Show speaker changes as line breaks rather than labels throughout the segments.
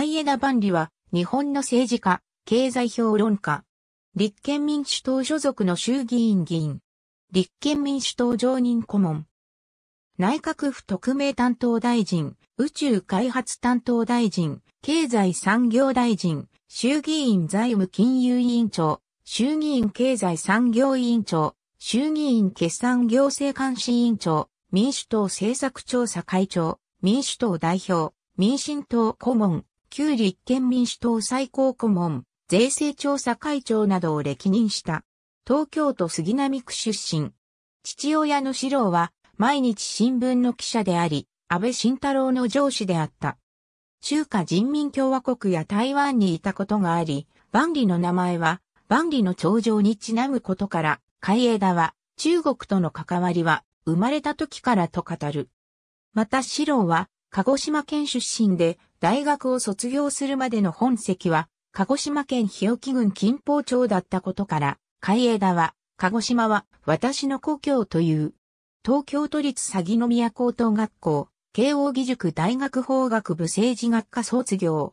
エナ・バ万里は、日本の政治家、経済評論家。立憲民主党所属の衆議院議員。立憲民主党常任顧問。内閣府特命担当大臣、宇宙開発担当大臣、経済産業大臣、衆議院財務金融委員長、衆議院経済産業委員長、衆議院決算行政監視委員長、民主党政策調査会長、民主党代表、民進党顧問、旧立憲民主党最高顧問、税制調査会長などを歴任した。東京都杉並区出身。父親の史郎は、毎日新聞の記者であり、安倍晋太郎の上司であった。中華人民共和国や台湾にいたことがあり、万里の名前は、万里の長城にちなむことから、海江田は、中国との関わりは、生まれた時からと語る。また史郎は、鹿児島県出身で、大学を卒業するまでの本籍は、鹿児島県日置郡金峰町だったことから、海江田は、鹿児島は私の故郷という。東京都立詐欺宮高等学校、慶応義塾大学法学部政治学科卒業。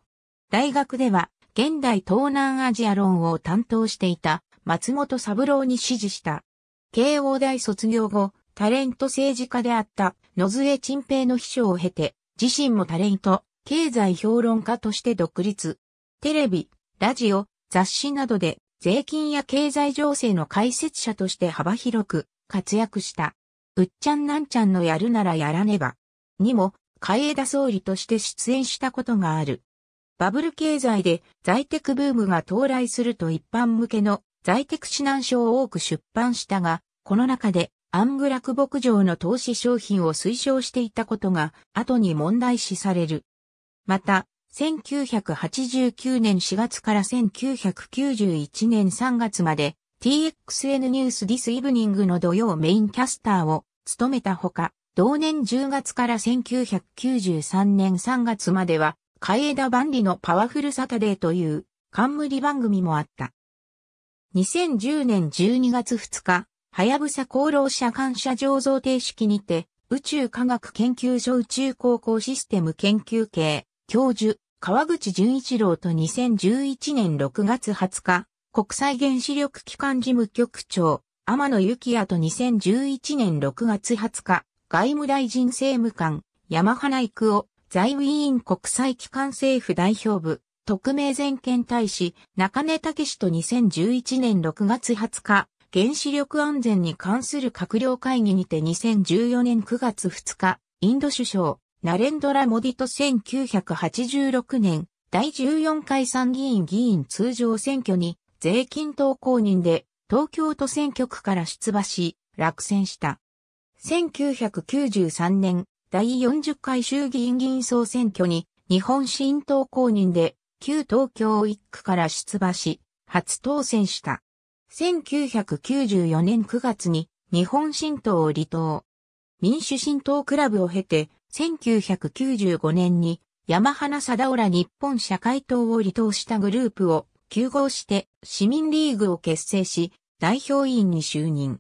大学では、現代東南アジア論を担当していた松本三郎に指示した。慶応大卒業後、タレント政治家であった野添陳平の秘書を経て、自身もタレント、経済評論家として独立。テレビ、ラジオ、雑誌などで税金や経済情勢の解説者として幅広く活躍した。うっちゃんなんちゃんのやるならやらねば。にも、海江田総理として出演したことがある。バブル経済で在宅ブームが到来すると一般向けの在宅指南書を多く出版したが、この中でアングラク牧場の投資商品を推奨していたことが後に問題視される。また、1989年4月から1991年3月まで TXN ニュースディスイブニングの土曜メインキャスターを務めたほか、同年10月から1993年3月までは、海枝万里のパワフルサタデーという冠番組もあった。2010年12月2日、はやぶさ功労者感謝醸造定式にて、宇宙科学研究所宇宙高校システム研究系、教授、川口純一郎と2011年6月20日、国際原子力機関事務局長、天野幸也と2011年6月20日、外務大臣政務官、山花育夫、財務委員国際機関政府代表部、特命全権大使、中根武史と2011年6月20日、原子力安全に関する閣僚会議にて2014年9月2日、インド首相、ナレンドラ・モディと1986年、第14回参議院議員通常選挙に、税金等公認で、東京都選挙区から出馬し、落選した。1993年、第40回衆議院議員総選挙に、日本新党公認で、旧東京1区から出馬し、初当選した。1994年9月に日本新党を離党。民主新党クラブを経て、1995年に山花貞夫ら日本社会党を離党したグループを休合して市民リーグを結成し、代表委員に就任。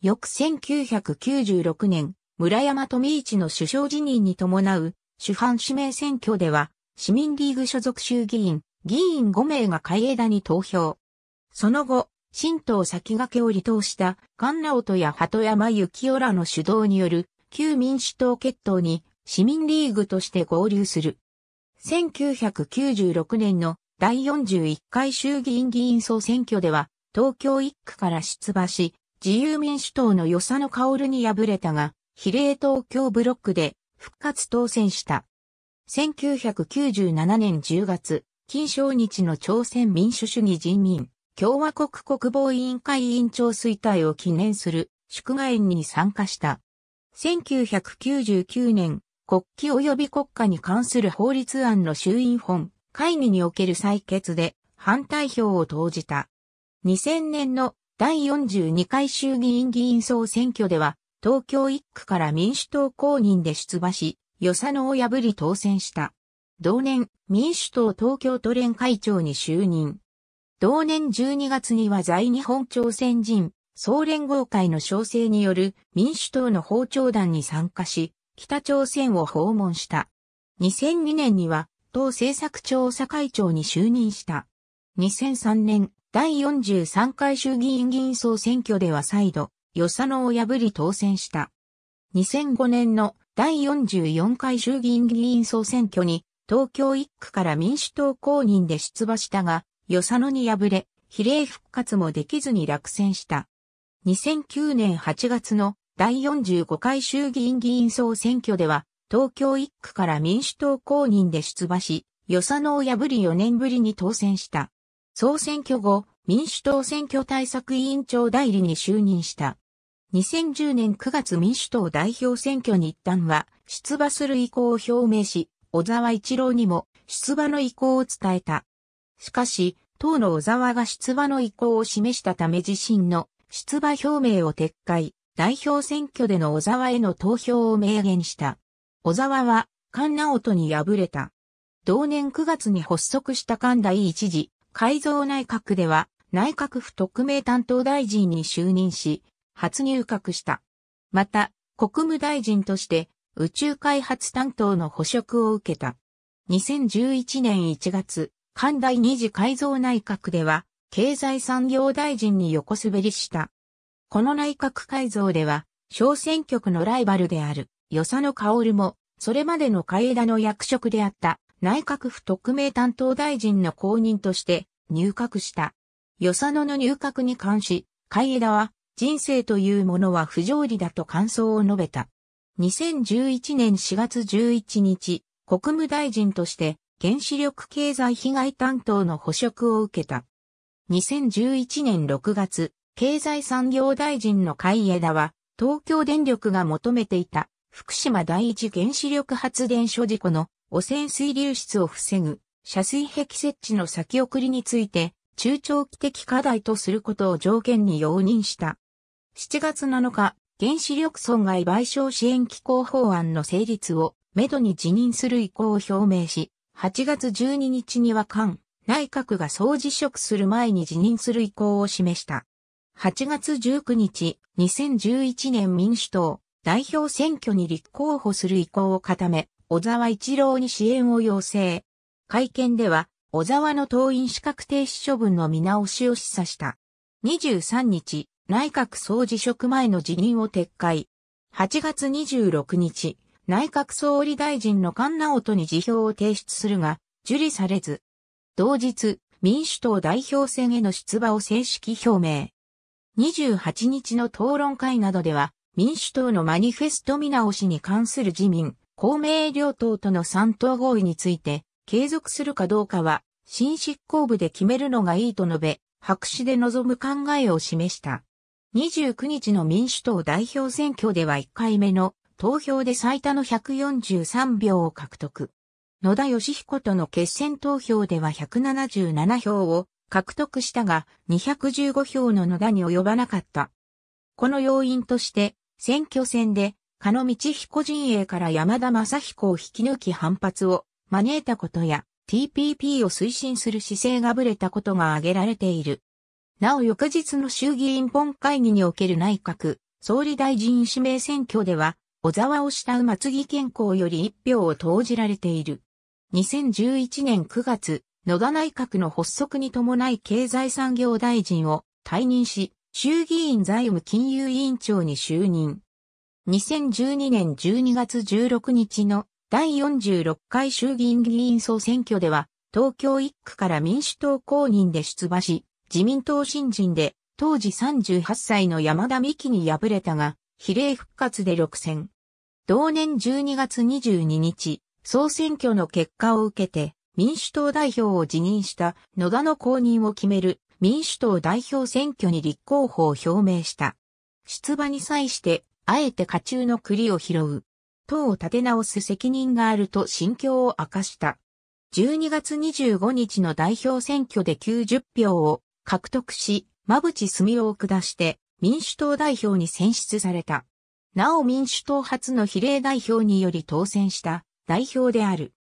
翌1996年、村山富一の首相辞任に伴う主犯指名選挙では、市民リーグ所属衆議院、議員5名が海江田に投票。その後、神道先駆けを離党した菅直人や鳩山幸夫らの主導による旧民主党決闘に市民リーグとして合流する。1996年の第41回衆議院議員総選挙では東京1区から出馬し、自由民主党の与謝野薫に敗れたが、比例東京ブロックで復活当選した。1997年10月、金正日の朝鮮民主主義人民共和国国防委員会委員長衰退を記念する祝賀宴に参加した。1999年、国旗及び国家に関する法律案の衆院本会議における採決で反対票を投じた。2000年の第42回衆議院議員総選挙では、東京1区から民主党公認で出馬し、与謝野を破り当選した。同年、民主党東京都連会長に就任。同年12月には在日本朝鮮人総連合会の招請による民主党の包丁団に参加し、北朝鮮を訪問した。2002年には党政策調査会長に就任した。2003年第43回衆議院議員総選挙では再度、与謝野を破り当選した。2005年の第44回衆議院議員総選挙に東京1区から民主党公認で出馬したが、与謝野に敗れ、比例復活もできずに落選した。2009年8月の第45回衆議院議員総選挙では、東京1区から民主党公認で出馬し、与謝野を破り4年ぶりに当選した。総選挙後、民主党選挙対策委員長代理に就任した。2010年9月民主党代表選挙に一旦は出馬する意向を表明し、小沢一郎にも出馬の意向を伝えた。しかし、党の小沢が出馬の意向を示したため自身の出馬表明を撤回、代表選挙での小沢への投票を明言した。小沢は、菅直人に敗れた。同年9月に発足した菅第一次改造内閣では、内閣府特命担当大臣に就任し、初入閣した。また、国務大臣として、宇宙開発担当の補職を受けた。2011年1月、寛大二次改造内閣では、経済産業大臣に横滑りした。この内閣改造では、小選挙区のライバルである、与謝野薫も、それまでの海枝の役職であった内閣府特命担当大臣の後任として入閣した。与謝野の入閣に関し、海枝は人生というものは不条理だと感想を述べた。2011年4月11日、国務大臣として原子力経済被害担当の補職を受けた。2011年6月、経済産業大臣の海江田は、東京電力が求めていた福島第一原子力発電所事故の汚染水流出を防ぐ遮水壁設置の先送りについて中長期的課題とすることを条件に容認した。7月7日、原子力損害賠償支援機構法案の成立をめどに辞任する意向を表明し、8月12日には菅内閣が総辞職する前に辞任する意向を示した。8月19日、2011年民主党代表選挙に立候補する意向を固め、小沢一郎に支援を要請。会見では、小沢の党員資格停止処分の見直しを示唆した。23日、内閣総辞職前の辞任を撤回。8月26日、内閣総理大臣の菅直人に辞表を提出するが、受理されず、同日、民主党代表選への出馬を正式表明。28日の討論会などでは、民主党のマニフェスト見直しに関する自民、公明両党との3党合意について、継続するかどうかは、新執行部で決めるのがいいと述べ、白紙で臨む考えを示した。29日の民主党代表選挙では1回目の投票で最多の143票を獲得。野田義彦との決選投票では177票を獲得したが215票の野田に及ばなかった。この要因として、選挙戦で、加野道彦陣営から山田正彦を引き抜き反発を招いたことや、TPP を推進する姿勢がぶれたことが挙げられている。なお翌日の衆議院本会議における内閣、総理大臣指名選挙では、小沢を慕う松木健康より一票を投じられている。2011年9月、野田内閣の発足に伴い経済産業大臣を退任し、衆議院財務金融委員長に就任。2012年12月16日の第46回衆議院議員総選挙では、東京1区から民主党公認で出馬し、自民党新人で、当時38歳の山田美希に敗れたが、比例復活で6選。同年12月22日、総選挙の結果を受けて、民主党代表を辞任した野田の公認を決める民主党代表選挙に立候補を表明した。出馬に際して、あえて家中の栗を拾う。党を立て直す責任があると心境を明かした。12月25日の代表選挙で90票を獲得し、馬淵澄夫を下して民主党代表に選出された。なお民主党初の比例代表により当選した代表である。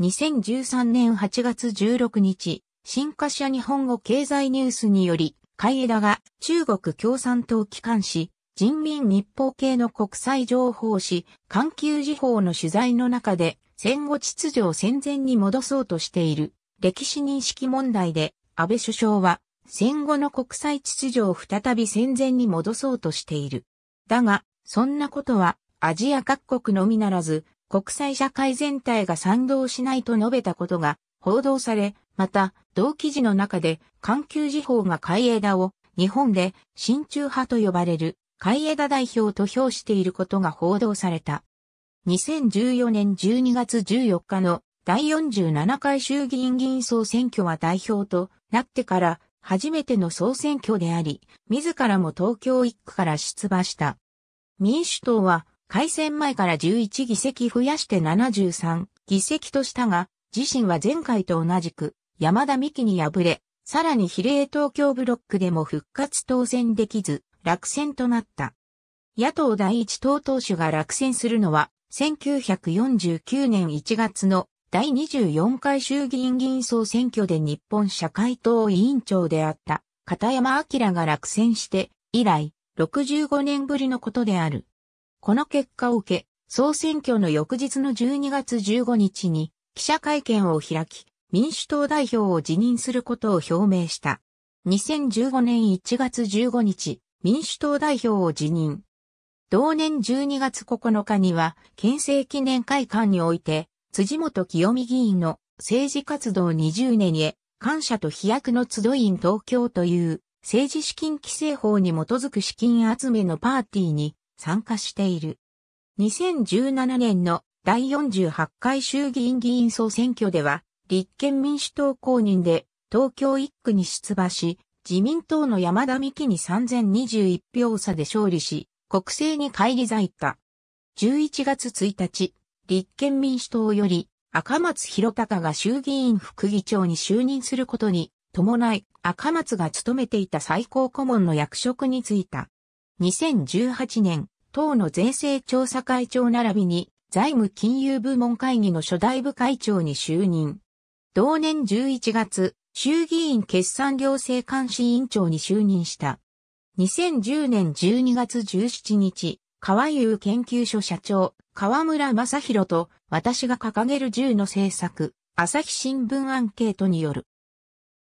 2013年8月16日、新華社日本語経済ニュースにより、海江田が中国共産党機関紙、人民日報系の国際情報誌、環球時報の取材の中で、戦後秩序を戦前に戻そうとしている歴史認識問題で、安倍首相は戦後の国際秩序を再び戦前に戻そうとしている。だが、そんなことはアジア各国のみならず国際社会全体が賛同しないと述べたことが報道され、また同記事の中で環球時報が海江田を日本で親中派と呼ばれる海江田代表と評していることが報道された。2014年12月14日の第47回衆議院議員総選挙は代表となってから初めての総選挙であり、自らも東京一区から出馬した。民主党は改選前から11議席増やして73議席としたが、自身は前回と同じく山田美希に敗れ、さらに比例東京ブロックでも復活当選できず、落選となった。野党第一党党首が落選するのは、1949年1月の第24回衆議院議員総選挙で日本社会党委員長であった片山明が落選して以来、65年ぶりのことである。この結果を受け、総選挙の翌日の12月15日に記者会見を開き、民主党代表を辞任することを表明した。2015年1月15日、民主党代表を辞任。同年12月9日には、県政記念会館において、辻元清美議員の政治活動20年へ感謝と飛躍の集いん東京という政治資金規正法に基づく資金集めのパーティーに参加している。2017年の第48回衆議院議員総選挙では、立憲民主党公認で東京1区に出馬し、自民党の山田美希に3021票差で勝利し、国政に返り咲いた。11月1日、立憲民主党より赤松博隆が衆議院副議長に就任することに伴い、赤松が務めていた最高顧問の役職に就いた。2018年、党の税制調査会長並びに、財務金融部門会議の初代部会長に就任。同年11月、衆議院決算行政監視委員長に就任した。2010年12月17日、川優研究所社長、河村正宏と私が掲げる10の政策、朝日新聞アンケートによる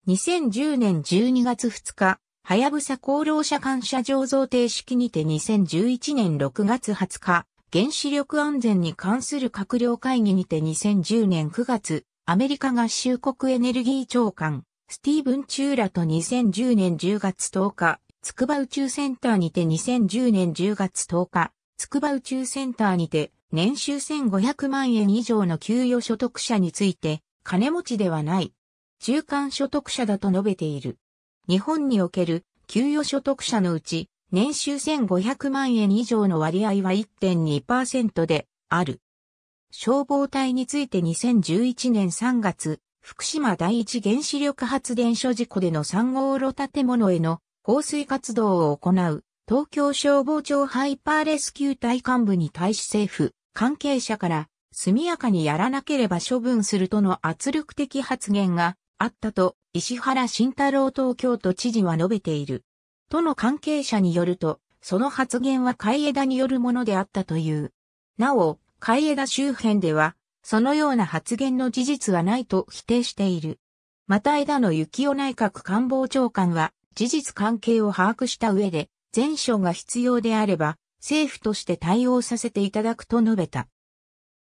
2010年12月2日、はやぶさ功労者感謝醸造定式にて2011年6月20日、原子力安全に関する閣僚会議にて2010年9月、アメリカ合衆国エネルギー長官、スティーブン・チューラと2010年10月10日、筑波宇宙センターにて2010年10月10日、筑波宇宙センターにて、年収1500万円以上の給与所得者について、金持ちではない、中間所得者だと述べている。日本における給与所得者のうち年収1500万円以上の割合は1.2%である。消防隊について2011年3月、福島第一原子力発電所事故での3号炉建物への放水活動を行う東京消防庁ハイパーレスキュー隊幹部に対し政府関係者から速やかにやらなければ処分するとの圧力的発言があったと石原慎太郎東京都知事は述べている。都の関係者によると、その発言は海江田によるものであったという。なお、海江田周辺では、そのような発言の事実はないと否定している。また枝野幸男内閣官房長官は、事実関係を把握した上で、全書が必要であれば、政府として対応させていただくと述べた。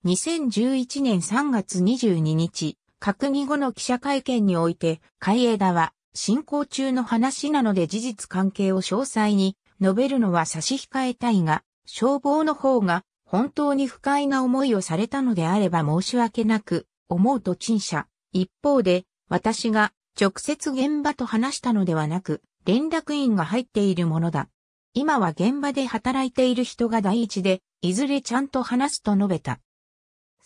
2011年3月22日、閣議後の記者会見において、海江田は、進行中の話なので事実関係を詳細に述べるのは差し控えたいが、消防の方が本当に不快な思いをされたのであれば申し訳なく思うと陳謝。一方で、私が直接現場と話したのではなく、連絡員が入っているものだ。今は現場で働いている人が第一で、いずれちゃんと話すと述べた。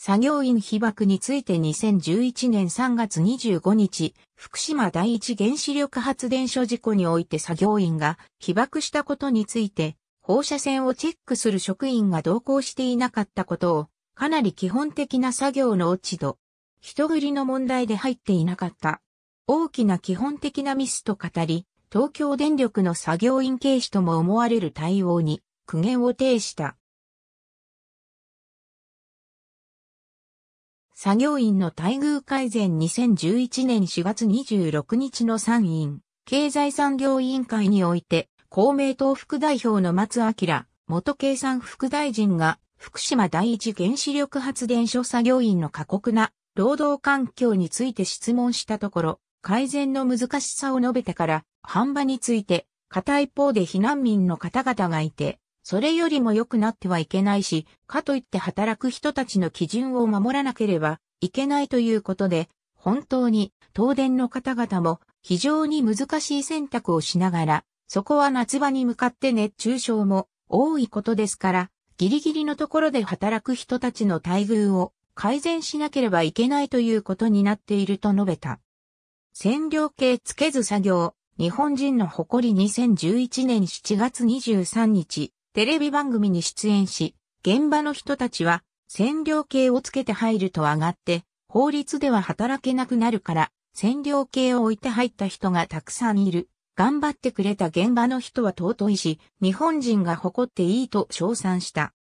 作業員被爆について2011年3月25日、福島第一原子力発電所事故において作業員が被爆したことについて、放射線をチェックする職員が同行していなかったことを、かなり基本的な作業の落ち度、人繰りの問題で入っていなかった。大きな基本的なミスと語り、東京電力の作業員軽視とも思われる対応に苦言を呈した。作業員の待遇改善2011年4月26日の参院、経済産業委員会において、公明党副代表の松明、元経産副大臣が、福島第一原子力発電所作業員の過酷な労働環境について質問したところ、改善の難しさを述べてから、販売について、片一方で避難民の方々がいて、それよりも良くなってはいけないし、かといって働く人たちの基準を守らなければいけないということで、本当に東電の方々も非常に難しい選択をしながら、そこは夏場に向かって熱中症も多いことですから、ギリギリのところで働く人たちの待遇を改善しなければいけないということになっていると述べた。占領系つけず作業、日本人の誇り2011年7月23日、テレビ番組に出演し、現場の人たちは、占領系をつけて入ると上がって、法律では働けなくなるから、占領系を置いて入った人がたくさんいる。頑張ってくれた現場の人は尊いし、日本人が誇っていいと称賛した。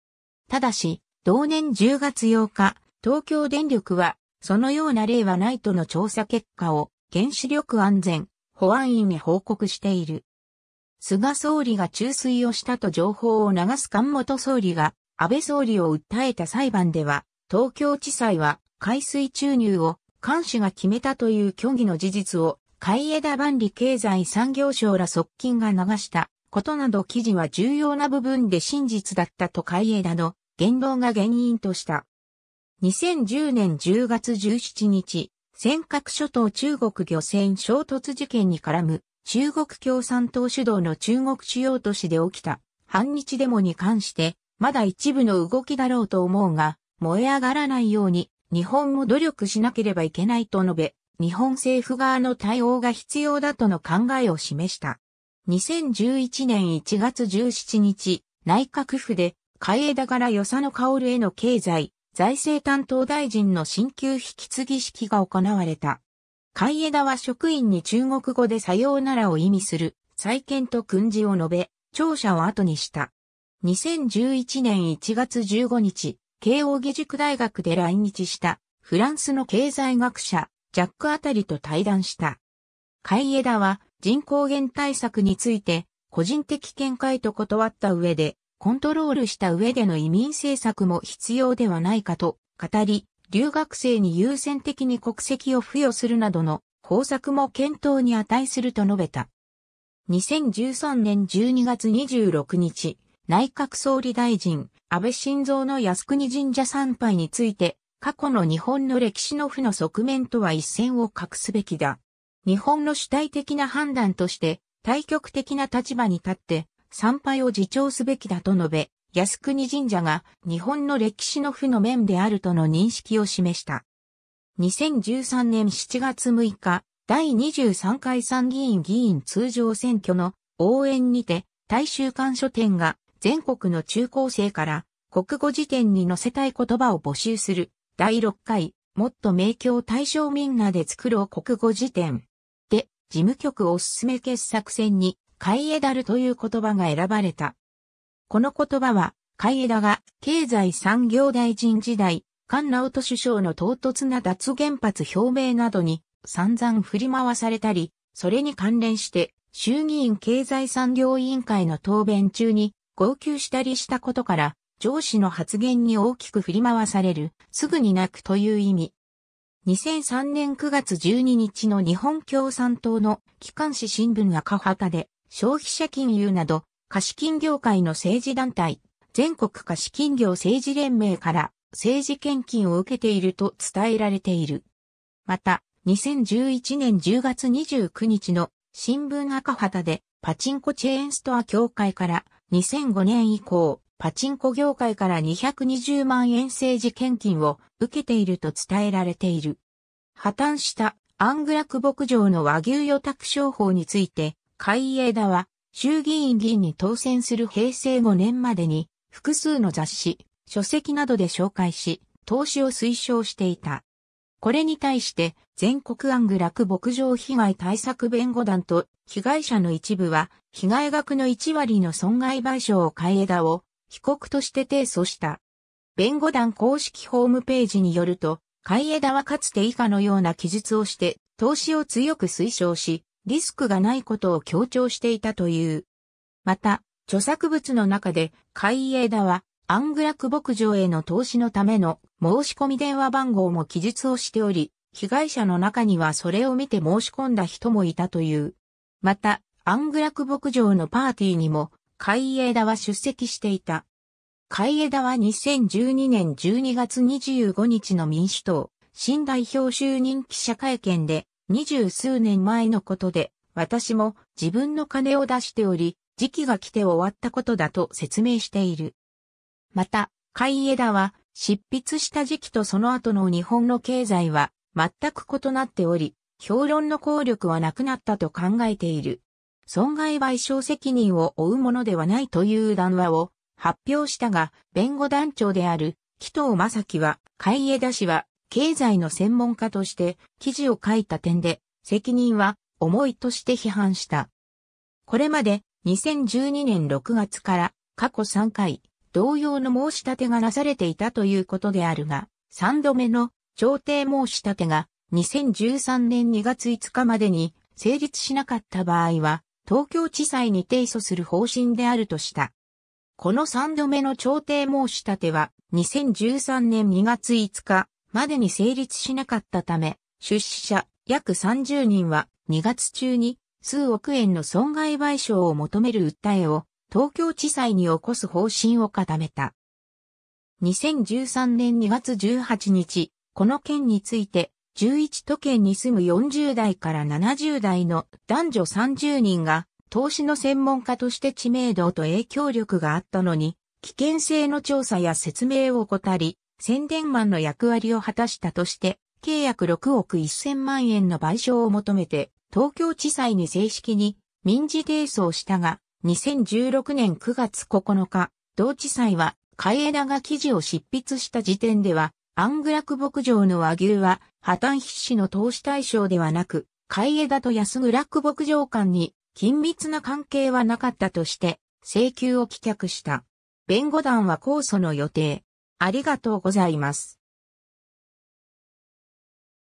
ただし、同年10月8日、東京電力は、そのような例はないとの調査結果を、原子力安全、保安院に報告している。菅総理が注水をしたと情報を流す菅元総理が安倍総理を訴えた裁判では、東京地裁は海水注入を監視が決めたという虚偽の事実を、海江田万里経済産業省ら側近が流したことなど記事は重要な部分で真実だったと海江田の言動が原因とした。2010年10月17日、尖閣諸島中国漁船衝突事件に絡む中国共産党主導の中国主要都市で起きた反日デモに関して、まだ一部の動きだろうと思うが、燃え上がらないように日本も努力しなければいけないと述べ、日本政府側の対応が必要だとの考えを示した。2011年1月17日、内閣府で、海江田から与謝野薫への経済、財政担当大臣の新旧引き継ぎ式が行われた。海江田は職員に中国語でさようならを意味する、再建と訓示を述べ、庁舎を後にした。2011年1月15日、慶応義塾大学で来日したフランスの経済学者、ジャックあたりと対談した。海江田は人口減対策について個人的見解と断った上で、コントロールした上での移民政策も必要ではないかと語り、留学生に優先的に国籍を付与するなどの方策も検討に値すると述べた。2013年12月26日、内閣総理大臣、安倍晋三の靖国神社参拝について、過去の日本の歴史の負の側面とは一線を画すべきだ。日本の主体的な判断として、対極的な立場に立って、参拝を自重すべきだと述べ、靖国神社が日本の歴史の負の面であるとの認識を示した。2013年7月6日、第23回参議院議員通常選挙の応援にて、大衆館書店が全国の中高生から国語辞典に載せたい言葉を募集する第6回もっと名教対象みんなで作ろう国語辞典で事務局おすすめ傑作選に海江ダルという言葉が選ばれた。この言葉は、海江田が経済産業大臣時代、菅直人首相の唐突な脱原発表明などに散々振り回されたり、それに関連して衆議院経済産業委員会の答弁中に号泣したりしたことから、上司の発言に大きく振り回される、すぐに泣くという意味。2003年9月12日の日本共産党の機関紙新聞赤旗で消費者金融など貸金業界の政治団体、全国貸金業政治連盟から政治献金を受けていると伝えられている。また、2011年10月29日の新聞赤旗でパチンコチェーンストア協会から2005年以降、パチンコ業界から220万円政治献金を受けていると伝えられている。破綻したアングラク牧場の和牛予託商法について、海江田は衆議院議員に当選する平成5年までに複数の雑誌、書籍などで紹介し、投資を推奨していた。これに対して全国安具楽牧場被害対策弁護団と被害者の一部は被害額の1割の損害賠償を買え枝を被告として提訴した。弁護団公式ホームページによると、海江田はかつて以下のような記述をして、投資を強く推奨し、リスクがないことを強調していたという。また、著作物の中で、海江田は、アングラク牧場への投資のための申し込み電話番号も記述をしており、被害者の中にはそれを見て申し込んだ人もいたという。また、アングラク牧場のパーティーにも、海江田は出席していた。海江田は2012年12月25日の民主党、新代表就任記者会見で、二十数年前のことで、私も自分の金を出しており、時期が来て終わったことだと説明している。また、海江田は、執筆した時期とその後の日本の経済は全く異なっており、評論の効力はなくなったと考えている。損害賠償責任を負うものではないという談話を発表したが、弁護団長である紀藤正樹は、海江田氏は経済の専門家として記事を書いた点で、責任は重いとして批判した。これまで2012年6月から過去3回、同様の申し立てがなされていたということであるが、3度目の調停申し立てが2013年2月5日までに成立しなかった場合は、東京地裁に提訴する方針であるとした。この3度目の調停申し立ては、2013年2月5日、までに成立しなかったため、出資者約30人は2月中に数億円の損害賠償を求める訴えを東京地裁に起こす方針を固めた。2013年2月18日、この件について11都県に住む40代から70代の男女30人が投資の専門家として知名度と影響力があったのに、危険性の調査や説明を怠り、宣伝マンの役割を果たしたとして、契約6億1000万円の賠償を求めて、東京地裁に正式に民事提訴をしたが、2016年9月9日、同地裁は、海枝が記事を執筆した時点では、アングラク牧場の和牛は破綻必至の投資対象ではなく、海田と安ク牧場間に緊密な関係はなかったとして、請求を棄却した。弁護団は控訴の予定。ありがとうございます。